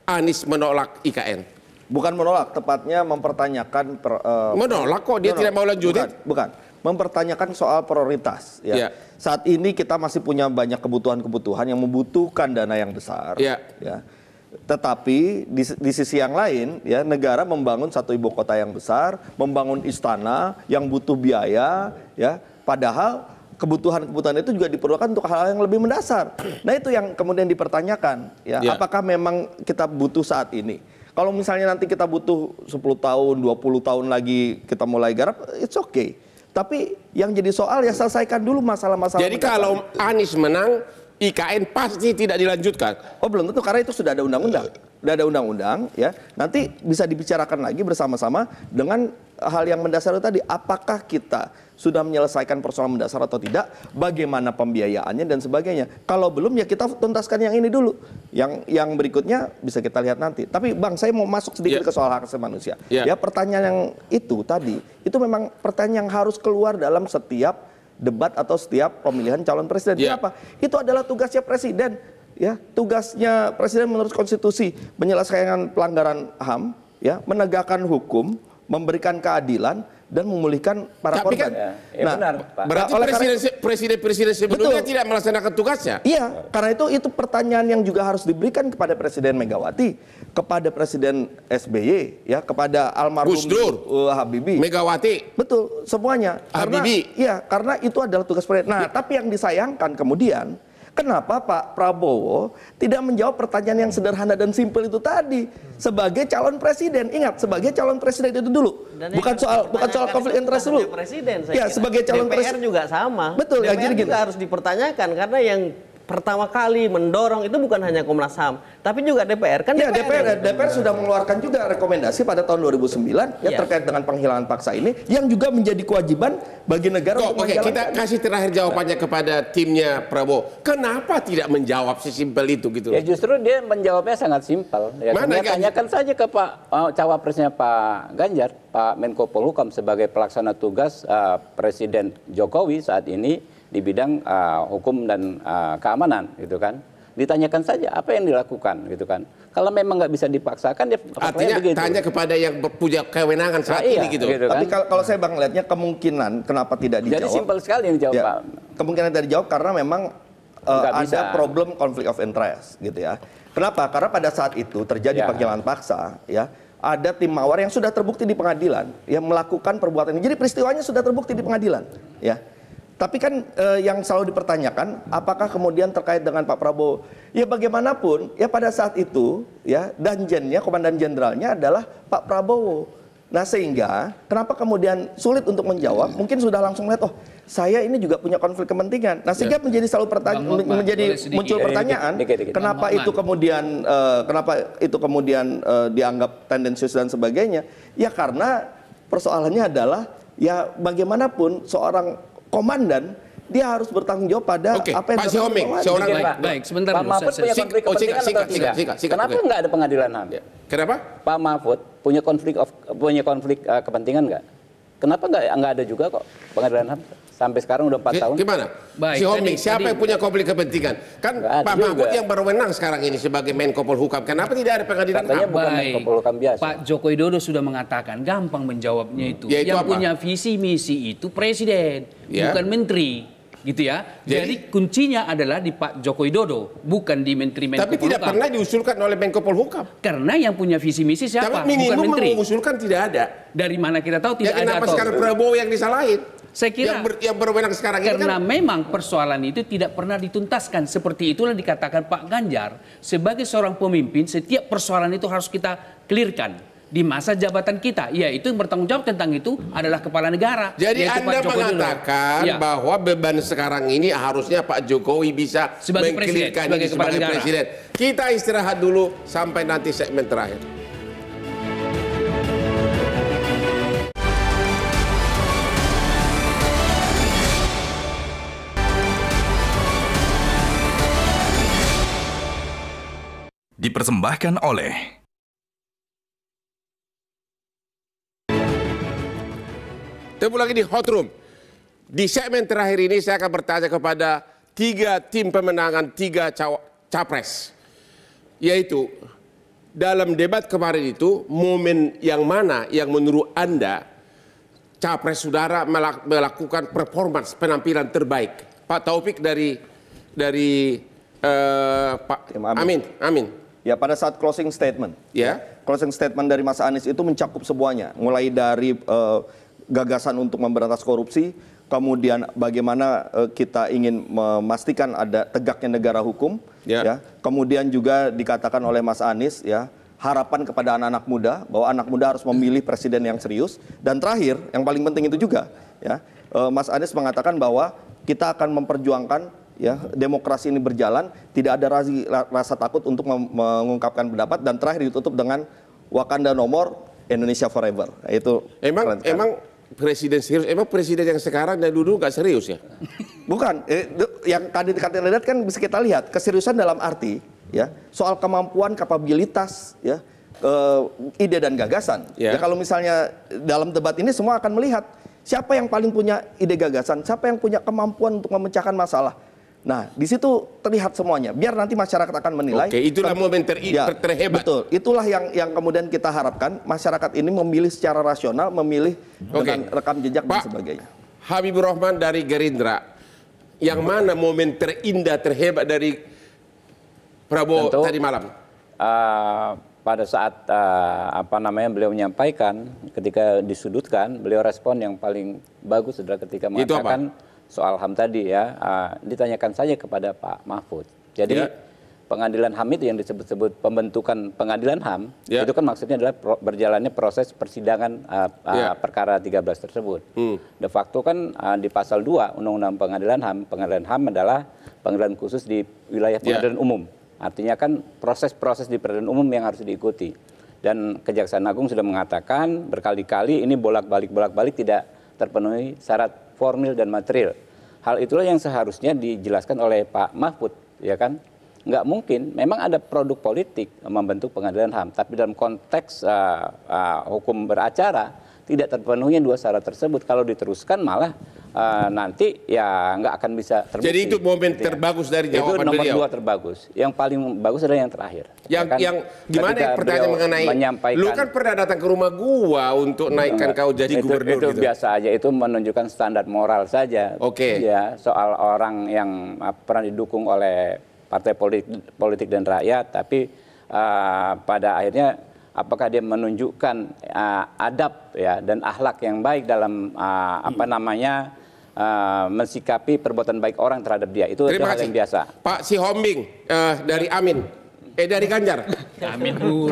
Anies menolak IKN? Bukan menolak, tepatnya mempertanyakan. Per, uh, menolak kok dia menolak. tidak mau lanjutin? Bukan, bukan mempertanyakan soal prioritas. Ya. Ya. Saat ini kita masih punya banyak kebutuhan-kebutuhan yang membutuhkan dana yang besar. Ya. Ya. Tetapi di, di sisi yang lain, ya negara membangun satu ibu kota yang besar, membangun istana yang butuh biaya, ya. Padahal kebutuhan-kebutuhan itu juga diperlukan untuk hal-hal yang lebih mendasar. Nah itu yang kemudian dipertanyakan, ya. ya. Apakah memang kita butuh saat ini? Kalau misalnya nanti kita butuh 10 tahun, 20 tahun lagi kita mulai garap, it's okay tapi yang jadi soal ya selesaikan dulu masalah-masalah. Jadi mendatang. kalau Anies menang, IKN pasti tidak dilanjutkan. Oh belum tentu karena itu sudah ada undang-undang. Sudah ada undang-undang ya. Nanti bisa dibicarakan lagi bersama-sama dengan hal yang mendasar itu tadi apakah kita sudah menyelesaikan persoalan mendasar atau tidak, bagaimana pembiayaannya dan sebagainya. Kalau belum ya kita tuntaskan yang ini dulu. Yang yang berikutnya bisa kita lihat nanti. Tapi Bang, saya mau masuk sedikit yeah. ke soal hak asasi manusia. Yeah. Ya pertanyaan yang itu tadi, itu memang pertanyaan yang harus keluar dalam setiap debat atau setiap pemilihan calon presiden. Yeah. Kenapa? Itu adalah tugasnya presiden. Ya, tugasnya presiden menurut konstitusi menyelesaikan pelanggaran HAM, ya, menegakkan hukum, memberikan keadilan dan memulihkan para Tapi korban. Kan, nah, ya, nah, benar, Pak. berarti nah, oleh presiden, karena, presiden presiden sebelumnya betul, tidak melaksanakan tugasnya. Iya, karena itu itu pertanyaan yang juga harus diberikan kepada Presiden Megawati, kepada Presiden SBY, ya, kepada almarhum Gus uh, Habibie, Megawati. Betul, semuanya. Habibie. iya, karena itu adalah tugas presiden. Nah, iya. tapi yang disayangkan kemudian Kenapa Pak Prabowo tidak menjawab pertanyaan yang sederhana dan simpel itu tadi sebagai calon presiden? Ingat, sebagai calon presiden itu dulu. Dan bukan soal bukan soal kan konflik interest dulu. Presiden, saya ya, kira. sebagai calon presiden juga sama. Betul, DPR ya, gini, gini. juga harus dipertanyakan karena yang pertama kali mendorong itu bukan hanya Komnas HAM, tapi juga DPR kan ya, DPR DPR, DPR sudah mengeluarkan juga rekomendasi pada tahun 2009 ya, ya terkait dengan penghilangan paksa ini yang juga menjadi kewajiban bagi negara Kok, kita kasih terakhir jawabannya nah. kepada timnya Prabowo. Kenapa tidak menjawab sesimpel itu gitu Ya justru dia menjawabnya sangat simpel ya. Mana kan? tanyakan saja ke Pak oh, cawapresnya Pak Ganjar, Pak Menko Polhukam sebagai pelaksana tugas uh, Presiden Jokowi saat ini di bidang uh, hukum dan uh, keamanan gitu kan ditanyakan saja apa yang dilakukan gitu kan kalau memang nggak bisa dipaksakan dia artinya begitu. tanya kepada yang punya kewenangan saat nah, iya, ini gitu, gitu kan. tapi kalau, kalau saya bang lihatnya kemungkinan kenapa tidak dijawab jadi simpel sekali yang dijawab ya, pak kemungkinan tidak dijawab karena memang uh, ada problem konflik of interest gitu ya kenapa karena pada saat itu terjadi ya. panggilan paksa ya ada tim mawar yang sudah terbukti di pengadilan yang melakukan perbuatan ini jadi peristiwanya sudah terbukti di pengadilan ya tapi kan eh, yang selalu dipertanyakan, apakah kemudian terkait dengan Pak Prabowo? Ya bagaimanapun, ya pada saat itu, ya danjennya, komandan jenderalnya adalah Pak Prabowo. Nah sehingga kenapa kemudian sulit untuk menjawab? Mungkin sudah langsung lihat, oh saya ini juga punya konflik kepentingan. Nah sehingga ya. menjadi selalu pertanyaan, menjadi sedikit, muncul eh, pertanyaan, dikit, dikit, dikit. kenapa Bang itu kemudian, uh, kenapa itu kemudian uh, dianggap tendensius dan sebagainya? Ya karena persoalannya adalah ya bagaimanapun seorang komandan dia harus bertanggung jawab pada okay. apa yang Pak seorang Mungkin, Pak. Baik, sebentar Pak Mahfud punya konflik oh, kepentingan atau tidak? Sika, Kenapa okay. nggak ada pengadilan HAM? Ya. Kenapa? Pak Mahfud punya konflik of, punya konflik uh, kepentingan enggak? Kenapa enggak nggak ada juga kok pengadilan HAM? Sampai sekarang udah 4 tahun. Gimana? Baik, si Homing, jadi, siapa jadi, yang punya konflik kepentingan? Kan Pak juga. Mahfud yang baru menang sekarang ini sebagai Menko Polhukam. Kenapa tidak ada pengadilan Katanya bukan Baik, Menko Polhukam biasa. Pak Joko Widodo sudah mengatakan, gampang menjawabnya hmm. itu. Ya, yang apa? punya visi misi itu presiden, ya. bukan menteri gitu ya. Jadi, Jadi kuncinya adalah di Pak Joko Widodo, bukan di Menteri Menko Tapi tidak pernah diusulkan oleh Menko Polhukam. Karena yang punya visi misi siapa? Tapi minimum bukan menteri. mengusulkan tidak ada. Dari mana kita tahu tidak ya, ada kenapa atau... sekarang Prabowo yang disalahin? Saya kira yang, ber, yang berwenang sekarang karena ini kan... memang persoalan itu tidak pernah dituntaskan. Seperti itulah dikatakan Pak Ganjar sebagai seorang pemimpin setiap persoalan itu harus kita clearkan di masa jabatan kita. Ya itu yang bertanggung jawab tentang itu adalah kepala negara. Jadi Anda mengatakan ya. bahwa beban sekarang ini harusnya Pak Jokowi bisa mengkelirkan sebagai, sebagai presiden. Kita istirahat dulu sampai nanti segmen terakhir. dipersembahkan oleh Temu lagi di Hot Room. Di segmen terakhir ini saya akan bertanya kepada tiga tim pemenangan tiga capres. Yaitu dalam debat kemarin itu momen yang mana yang menurut Anda capres saudara melakukan performance penampilan terbaik. Pak Taufik dari dari uh, Pak Amin. Amin. Ya pada saat closing statement. Ya. Closing statement dari Mas Anies itu mencakup semuanya, mulai dari uh, gagasan untuk memberantas korupsi, kemudian bagaimana uh, kita ingin memastikan ada tegaknya negara hukum, ya. ya. Kemudian juga dikatakan oleh Mas Anies, ya harapan kepada anak-anak muda bahwa anak muda harus memilih presiden yang serius dan terakhir yang paling penting itu juga ya uh, Mas Anies mengatakan bahwa kita akan memperjuangkan ya demokrasi ini berjalan tidak ada rasa, rasa takut untuk mengungkapkan pendapat dan terakhir ditutup dengan Wakanda nomor Indonesia forever nah, itu emang emang presiden serius emang presiden yang sekarang dan dulu nggak serius ya bukan eh, yang kandidat-kandidat kan bisa kita lihat keseriusan dalam arti ya soal kemampuan kapabilitas ya eh, ide dan gagasan. Yeah. Ya kalau misalnya dalam debat ini semua akan melihat siapa yang paling punya ide gagasan, siapa yang punya kemampuan untuk memecahkan masalah. Nah, di situ terlihat semuanya. Biar nanti masyarakat akan menilai. Oke, itulah momen ter ya, terhebat. Betul. Itulah yang yang kemudian kita harapkan masyarakat ini memilih secara rasional, memilih Oke. dengan rekam jejak Pak, dan sebagainya. Habibur Rahman dari Gerindra. Yang mana momen terindah terhebat dari Prabowo Tentu, tadi malam? Uh, pada saat uh, apa namanya beliau menyampaikan ketika disudutkan, beliau respon yang paling bagus adalah ketika mengatakan Itu apa? soal HAM tadi ya, uh, ditanyakan saja kepada Pak Mahfud. Jadi ya. pengadilan HAM itu yang disebut-sebut pembentukan pengadilan HAM, ya. itu kan maksudnya adalah pro, berjalannya proses persidangan uh, uh, ya. perkara 13 tersebut. Hmm. De facto kan uh, di pasal 2 Undang-Undang Pengadilan HAM, pengadilan HAM adalah pengadilan khusus di wilayah ya. pengadilan ya. umum. Artinya kan proses-proses di pengadilan umum yang harus diikuti. Dan Kejaksaan Agung sudah mengatakan berkali-kali ini bolak-balik bolak-balik tidak terpenuhi syarat formil dan material. Hal itulah yang seharusnya dijelaskan oleh Pak Mahfud, ya kan? Nggak mungkin, memang ada produk politik membentuk pengadilan HAM, tapi dalam konteks uh, uh, hukum beracara tidak terpenuhi dua syarat tersebut. Kalau diteruskan malah uh, nanti ya nggak akan bisa terbukti. Jadi itu momen gitu terbagus ya. dari jawaban itu nomor beliau. dua terbagus. Yang paling bagus adalah yang terakhir. Ya yang ya kan, yang gimana yang pertanyaan mengenai menyampaikan, lu kan pernah datang ke rumah gua untuk naikkan kau jadi itu, gubernur itu gitu. biasa aja itu menunjukkan standar moral saja. Oke. Okay. Ya soal orang yang ah, pernah didukung oleh partai politik, politik dan rakyat tapi uh, pada akhirnya apakah dia menunjukkan uh, adab ya dan ahlak yang baik dalam uh, apa hmm. namanya uh, mensikapi perbuatan baik orang terhadap dia. Itu Terima hal yang biasa. Pak Si Hombing uh, dari Amin. Eh dari Ganjar. Amin dulu.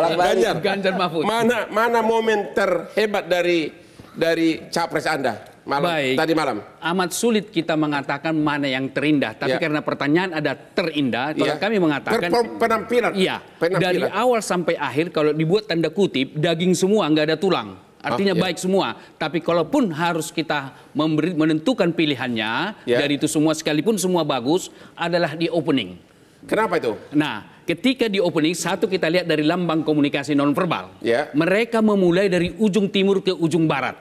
Ganjar. Ganjar Mahfud. Mana mana momen terhebat dari dari capres Anda? malam, Baik. tadi malam. Amat sulit kita mengatakan mana yang terindah, tapi ya. karena pertanyaan ada terindah, kalau ya. kami mengatakan per penampilan. Iya. Penampilan. Dari awal sampai akhir kalau dibuat tanda kutip daging semua nggak ada tulang. Artinya oh, iya. baik semua. Tapi kalaupun harus kita memberi, menentukan pilihannya yeah. dari itu semua sekalipun semua bagus adalah di opening. Kenapa itu? Nah, ketika di opening satu kita lihat dari lambang komunikasi nonverbal. Yeah. Mereka memulai dari ujung timur ke ujung barat.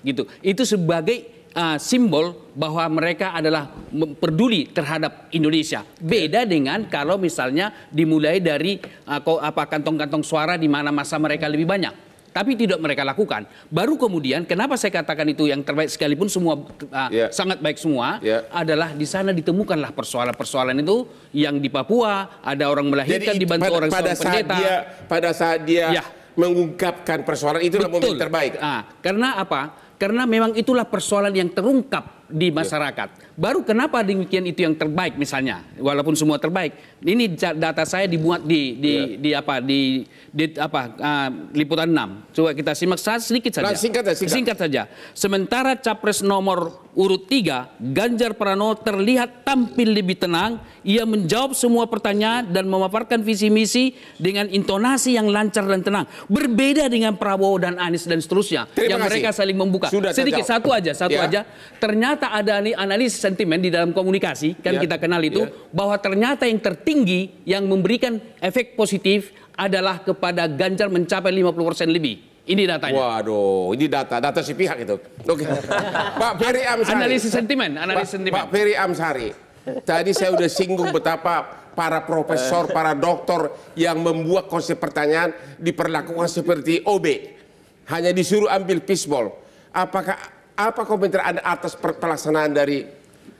Gitu. Itu sebagai uh, simbol bahwa mereka adalah peduli terhadap Indonesia. Ya. Beda dengan kalau misalnya dimulai dari uh, apa kantong-kantong suara di mana masa mereka lebih banyak tapi tidak mereka lakukan. Baru kemudian, kenapa saya katakan itu yang terbaik sekalipun semua uh, ah, yeah. sangat baik semua yeah. adalah di sana ditemukanlah persoalan-persoalan itu yang di Papua ada orang melahirkan Jadi, dibantu pada, orang pada saat pendeta. dia pada saat dia yeah. mengungkapkan persoalan itu betul terbaik. Ah, karena apa? Karena memang itulah persoalan yang terungkap di iya. masyarakat. Baru kenapa demikian itu yang terbaik misalnya, walaupun semua terbaik. Ini data saya dibuat di di, yeah. di apa di, di apa uh, liputan 6. Coba kita simak saja sedikit saja. Nah, singkat, ya, singkat. singkat saja. Sementara capres nomor urut 3 Ganjar Pranowo terlihat tampil lebih tenang, ia menjawab semua pertanyaan dan memaparkan visi misi dengan intonasi yang lancar dan tenang. Berbeda dengan Prabowo dan Anies dan seterusnya Terima yang kasih. mereka saling membuka. Sudah sedikit terjawab. satu aja, satu ya. aja. Ternyata ternyata ada nih analisis sentimen di dalam komunikasi, kan ya. kita kenal itu, ya. bahwa ternyata yang tertinggi yang memberikan efek positif adalah kepada Ganjar mencapai 50% lebih. Ini datanya. Waduh, ini data data si pihak itu. Oke. Okay. Pak Ferry Amsari. Analisis sentimen, analisis sentimen. Pak Ferry Amsari. Tadi saya udah singgung betapa para profesor, eh. para dokter yang membuat konsep pertanyaan diperlakukan seperti OB. Hanya disuruh ambil fishball. Apakah apa komentar Anda atas pelaksanaan dari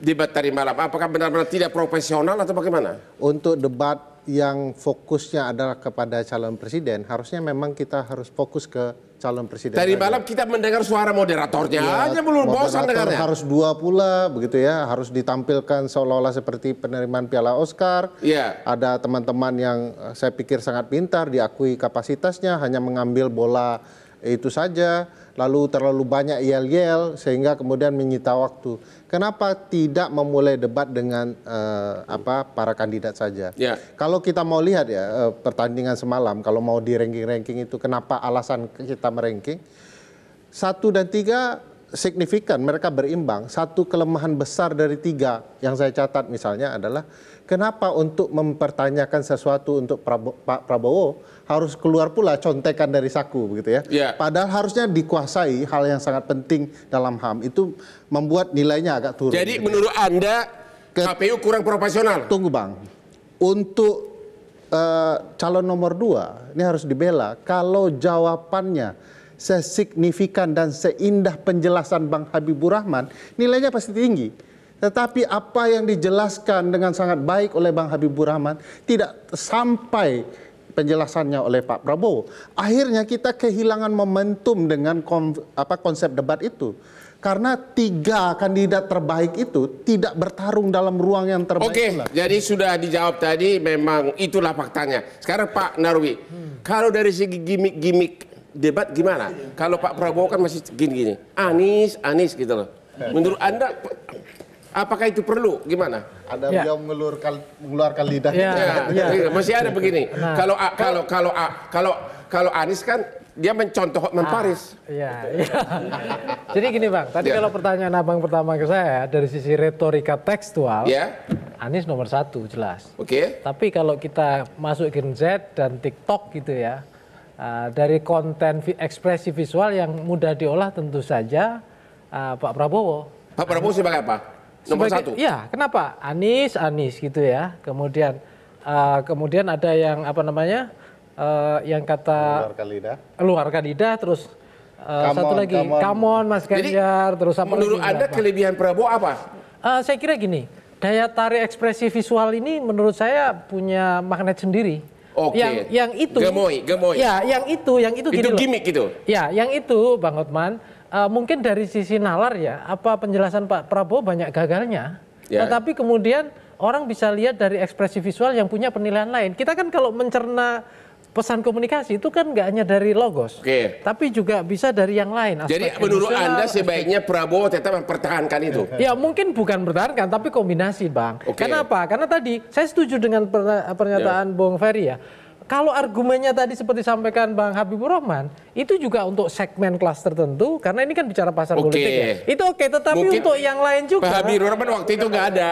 debat tadi malam? Apakah benar-benar tidak profesional atau bagaimana? Untuk debat yang fokusnya adalah kepada calon presiden, harusnya memang kita harus fokus ke calon presiden. Tadi malam kita mendengar suara moderatornya ya, aja belum bosan dengarnya. Harus dua pula begitu ya, harus ditampilkan seolah-olah seperti penerimaan piala Oscar. Ya. Ada teman-teman yang eh, saya pikir sangat pintar, diakui kapasitasnya, hanya mengambil bola itu saja lalu terlalu banyak yel-yel sehingga kemudian menyita waktu. Kenapa tidak memulai debat dengan uh, apa para kandidat saja? Ya. Kalau kita mau lihat ya eh, pertandingan semalam, kalau mau di ranking-ranking itu kenapa alasan kita meranking? Satu dan tiga signifikan, mereka berimbang. Satu kelemahan besar dari tiga yang saya catat misalnya adalah kenapa untuk mempertanyakan sesuatu untuk Prabowo, Pak Prabowo harus keluar pula contekan dari saku begitu ya. Yeah. Padahal harusnya dikuasai hal yang sangat penting dalam HAM itu membuat nilainya agak turun. Jadi gitu. Ya. menurut Anda KPU kurang profesional? Tunggu Bang. Untuk uh, calon nomor dua ini harus dibela kalau jawabannya sesignifikan dan seindah penjelasan Bang Habibur Rahman nilainya pasti tinggi tetapi apa yang dijelaskan dengan sangat baik oleh Bang Habibur Rahman tidak sampai penjelasannya oleh Pak Prabowo. Akhirnya kita kehilangan momentum dengan kon, apa, konsep debat itu. Karena tiga kandidat terbaik itu tidak bertarung dalam ruang yang terbaik. Oke, okay, jadi sudah dijawab tadi memang itulah faktanya. Sekarang Pak Narwi, hmm. kalau dari segi gimmick-gimmick debat gimana? Kalau Pak Prabowo kan masih gini-gini, Anis, Anis gitu loh. Menurut Anda Apakah itu perlu? Gimana? Ada ya. mengeluarkan mengeluarkan lidah. Ya. Gitu. Ya. Ya. Masih ada begini. Nah. Kalau kalau kalau kalau kalau Anies kan dia mencontoh Hotman ah, Paris. Iya. iya. Jadi gini Bang, tadi ya. kalau pertanyaan Abang pertama ke saya dari sisi retorika tekstual, ya. Anies nomor satu jelas. Oke. Okay. Tapi kalau kita masuk Gen Z dan TikTok gitu ya, ah, dari konten vi ekspresi visual yang mudah diolah tentu saja ah, Pak Prabowo. Pak Prabowo sebagai apa? Nomor sebagai, satu. Ya, kenapa? Anies, Anies gitu ya. Kemudian uh, kemudian ada yang apa namanya? Uh, yang kata luar kandidat, Luar lidah terus uh, on, satu lagi kamon come on. Mas Ganjar terus apa Menurut lagi, Anda apa? kelebihan Prabowo apa? Uh, saya kira gini, daya tarik ekspresi visual ini menurut saya punya magnet sendiri. Oke. Yang yang itu gemoy, gemoy. Ya, yang itu, yang itu, itu gini gimmick loh. gitu. Ya, yang itu Bang Hotman Eh, mungkin dari sisi nalar ya apa penjelasan Pak Prabowo banyak gagalnya yeah. tetapi kemudian orang bisa lihat dari ekspresi visual yang punya penilaian lain kita kan kalau mencerna pesan komunikasi itu kan nggak hanya dari logos, okay. tapi juga bisa dari yang lain. Jadi menurut Anda sebaiknya Prabowo tetap mempertahankan itu? Ya mungkin bukan bertahankan, tapi kombinasi bang. Okay. Kenapa? Karena tadi saya setuju dengan pernyataan yeah. Bung Ferry ya kalau argumennya tadi seperti sampaikan Bang Habibur Rahman, itu juga untuk segmen kelas tertentu karena ini kan bicara pasar okay. politik ya. Itu oke, okay, tetapi Mungkin untuk yang lain juga. Pak Habibur Rahman waktu itu nggak ada.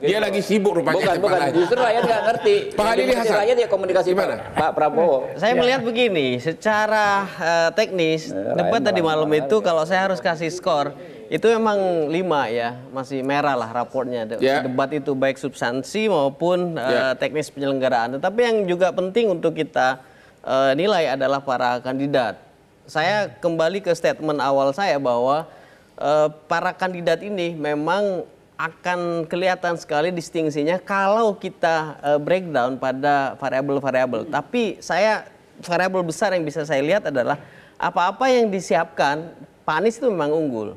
Gitu. Dia lagi sibuk rupanya. Bukan, bukan. Lain. Justru rakyat nggak ngerti. Pak Hadi Hasan. Rakyat ya komunikasi mana Pak Prabowo. Saya ya. melihat begini, secara uh, teknis, eh, debat tadi malam itu kalau saya harus kasih skor, itu emang lima ya, masih merah lah rapornya. Yeah. Debat itu baik substansi maupun yeah. uh, ya. teknis penyelenggaraan. Tetapi yang juga penting untuk kita uh, nilai adalah para kandidat. Saya kembali ke statement awal saya bahwa uh, para kandidat ini memang akan kelihatan sekali distingsinya kalau kita uh, breakdown pada variabel-variabel. Hmm. Tapi saya variabel besar yang bisa saya lihat adalah apa-apa yang disiapkan Pak Anies itu memang unggul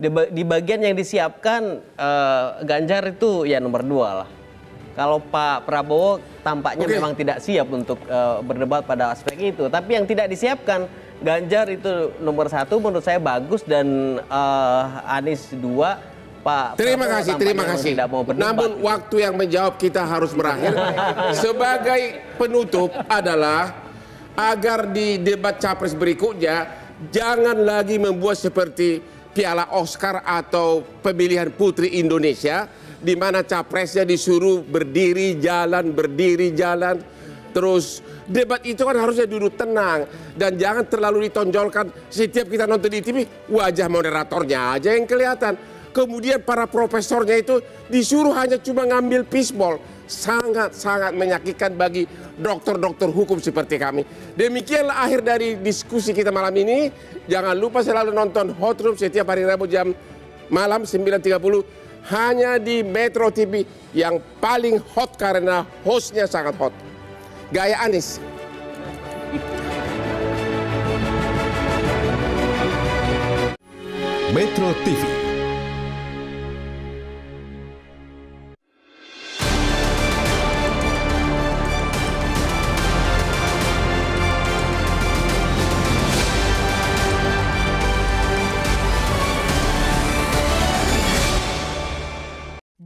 di, di bagian yang disiapkan uh, Ganjar itu ya nomor dua lah. Kalau Pak Prabowo tampaknya okay. memang tidak siap untuk uh, berdebat pada aspek itu. Tapi yang tidak disiapkan Ganjar itu nomor satu menurut saya bagus dan uh, Anies dua. Pak terima Prabowo kasih, terima kasih. Tidak mau berdebat. Namun waktu yang menjawab kita harus berakhir. Sebagai penutup adalah agar di debat capres berikutnya jangan lagi membuat seperti Piala Oscar atau pemilihan putri Indonesia di mana capresnya disuruh berdiri jalan berdiri jalan terus debat itu kan harusnya duduk tenang dan jangan terlalu ditonjolkan setiap kita nonton di TV wajah moderatornya aja yang kelihatan Kemudian para profesornya itu disuruh hanya cuma ngambil pisbol. Sangat-sangat menyakitkan bagi dokter-dokter hukum seperti kami. Demikianlah akhir dari diskusi kita malam ini. Jangan lupa selalu nonton Hot Room setiap hari Rabu jam malam 9.30 hanya di Metro TV yang paling hot karena hostnya sangat hot. Gaya Anies. Metro TV